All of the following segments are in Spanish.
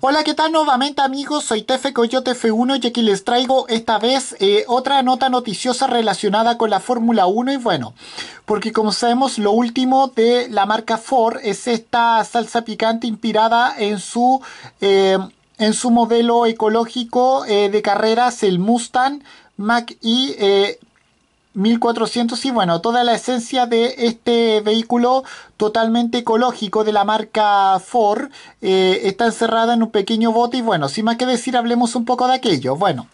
Hola, ¿qué tal nuevamente amigos? Soy Tefe Coyote F1 y aquí les traigo esta vez eh, otra nota noticiosa relacionada con la Fórmula 1 y bueno, porque como sabemos lo último de la marca Ford es esta salsa picante inspirada en su, eh, en su modelo ecológico eh, de carreras, el Mustang Mac-E 1400 y bueno, toda la esencia de este vehículo totalmente ecológico de la marca Ford eh, está encerrada en un pequeño bote y bueno, sin más que decir hablemos un poco de aquello. Bueno,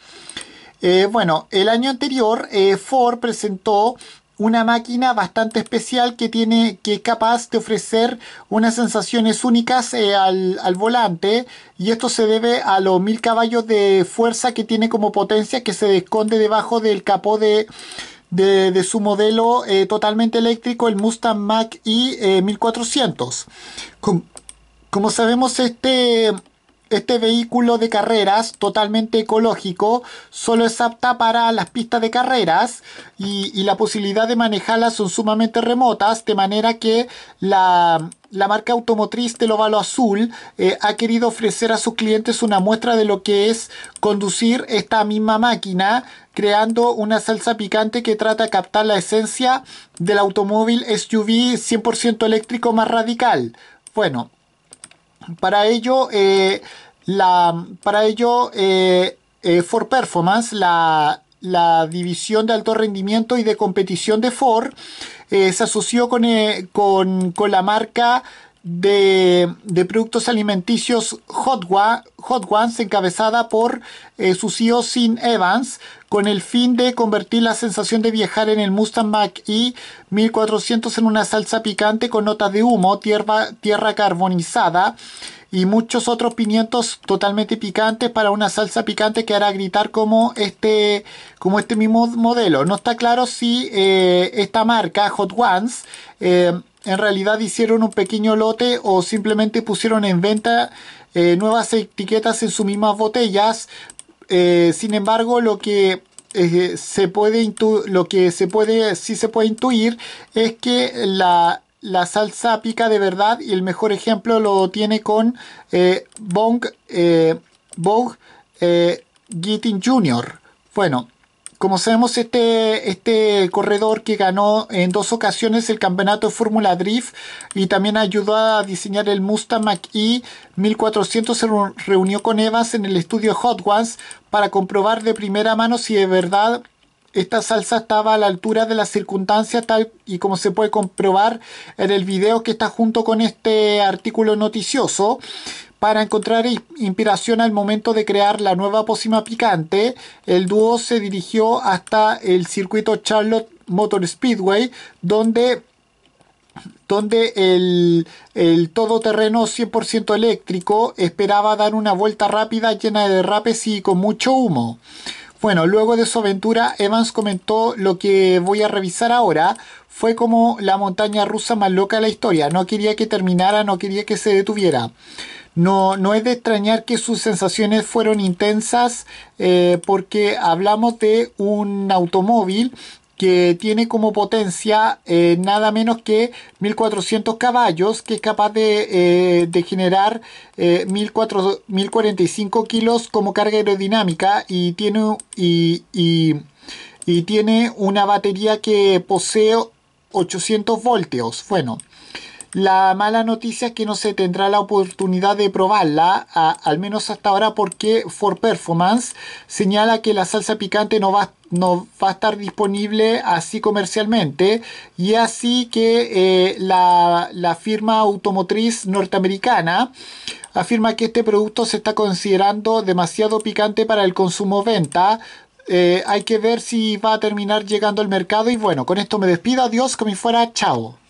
eh, bueno el año anterior eh, Ford presentó una máquina bastante especial que tiene que es capaz de ofrecer unas sensaciones únicas al, al, volante y esto se debe a los 1000 caballos de fuerza que tiene como potencia que se esconde debajo del capó de de, su modelo eh, totalmente eléctrico, el Mustang Mach-E 1400. Eh, como sabemos, este este vehículo de carreras totalmente ecológico solo es apta para las pistas de carreras y, la posibilidad de manejarlas son sumamente remotas, de manera que la, marca automotriz de Ovalo Azul eh, ha querido ofrecer a sus clientes una muestra de lo que es conducir esta misma máquina, creando una salsa picante que trata de captar la esencia del automóvil SUV 100% eléctrico más radical. Bueno, para ello, eh, para ello eh, eh, Ford Performance, la, división de alto rendimiento y de competición de Ford, se asoció con la marca de, productos alimenticios Hot, Ones, encabezada por eh, su CEO Sin Evans, con el fin de convertir la sensación de viajar en el Mustang Mac y 1400 en una salsa picante con notas de humo, tierra, tierra carbonizada y muchos otros pimientos totalmente picantes para una salsa picante que hará gritar como este, como este mismo modelo. No está claro si eh, esta marca, Hot Ones, eh, en realidad hicieron un pequeño lote o simplemente pusieron en venta eh, nuevas etiquetas en sus mismas botellas. Eh, sin embargo, lo que eh, se puede lo que se puede sí se puede intuir es que la, salsa pica de verdad y el mejor ejemplo lo tiene con Bong, Bong Gittin Jr. Bueno, como sabemos, este, este corredor que ganó en dos ocasiones el campeonato de Fórmula Drift y también ayudó a diseñar el Mustang Mach-E 1400, se reunió con Evans en el estudio Hot Ones para comprobar de primera mano si de verdad esta salsa estaba a la altura de las circunstancias, tal y como se puede comprobar en el video que está junto con este artículo noticioso. Para encontrar inspiración al momento de crear la nueva pócima picante, el dúo se dirigió hasta el circuito Charlotte Motor Speedway, donde donde el, el, todoterreno 100% eléctrico esperaba dar una vuelta rápida llena de derrapes y con mucho humo. Bueno, luego de su aventura, Evans comentó lo que voy a revisar ahora. Fue como la montaña rusa más loca de la historia. No quería que terminara, no quería que se detuviera. No, es de extrañar que sus sensaciones fueron intensas eh, porque hablamos de un automóvil que tiene como potencia eh, nada menos que 1400 caballos, que es capaz de, eh, generar eh, 1045 kilos como carga aerodinámica y tiene, y tiene una batería que posee 800 voltios. Bueno, la mala noticia es que no se tendrá la oportunidad de probarla, al menos hasta ahora, porque For Performance señala que la salsa picante no va, a estar disponible así comercialmente y así que eh, la, firma automotriz norteamericana afirma que este producto se está considerando demasiado picante para el consumo venta, eh, hay que ver si va a terminar llegando al mercado. Y bueno, con esto me despido. Adiós, como fuera. Chao.